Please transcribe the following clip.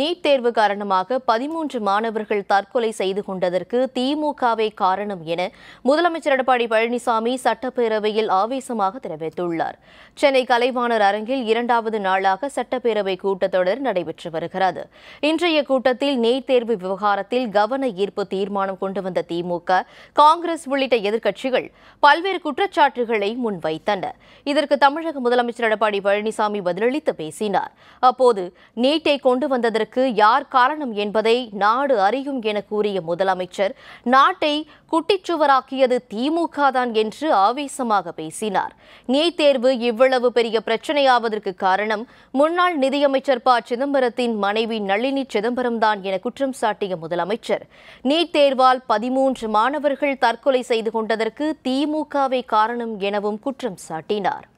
NEET தேர்வு காரணமாக பதிமூன்று மாணவர்கள் தற்கொலை செய்து கொண்டதற்கு திமுகவே காரணம் என முதலமைச்சர் எடப்பாடி பழனிசாமி சட்டப்பேரவையில் ஆவேசமாக தெரிவித்துள்ளார் சென்னை கலைவாணர் அரங்கில் இரண்டாவது நாளாக சட்டப்பேரவை கூட்டத்தொடர் நடைபெற்று வருகிறது இன்றைய கூட்டத்தில் நீட் தேர்வு விவகாரத்தில் கவன ஈர்ப்பு தீர்மானம் கொண்டு வந்த திமுக காங்கிரஸ் உள்ளிட்ட எதிர்க்கட்சிகள் பல்வேறு குற்றச்சாட்டுகளை முன்வைத்தன இதற்கு தமிழக முதலமைச்சர் எடப்பாடி பழனிசாமி பதிலளித்து பேசினார் அப்போது நீட்டை கொண்டு வந்ததற்கு இதற்கு யார் காரணம் என்பதை நாடு அறியும் என கூறிய முதலமைச்சர் நாட்டை குட்டிச்சுவராக்கியது திமுக தான் என்று ஆவேசமாக பேசினார் நீட் தேர்வு இவ்வளவு பெரிய பிரச்சனையாவதற்கு காரணம் முன்னாள் நிதியமைச்சர் ப சிதம்பரத்தின் மனைவி நளினி சிதம்பரம் தான் என குற்றம் சாட்டிய முதலமைச்சர் நீட் தேர்வால் பதிமூன்று மாணவர்கள் தற்கொலை செய்து கொண்டதற்கு திமுகவே காரணம் எனவும் குற்றம் சாட்டினார்